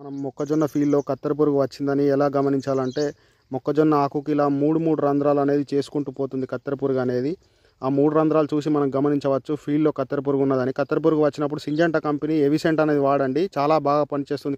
మనం మొక్కజొన్న ఫీల్డ్లో కత్తెర పురుగు వచ్చిందని ఎలా గమనించాలంటే మొక్కజొన్న ఆకుకి ఇలా మూడు మూడు రంధ్రాలు అనేది చేసుకుంటూ పోతుంది కత్తెర పురుగు అనేది ఆ మూడు రంధ్రాలు చూసి మనం గమనించవచ్చు ఫీల్డ్లో కత్తెర పురుగు ఉన్నదని కత్తెర పురుగు వచ్చినప్పుడు సింజంటా కంపెనీ ఎవిసెంట్ అనేది వాడండి చాలా బాగా పనిచేస్తుంది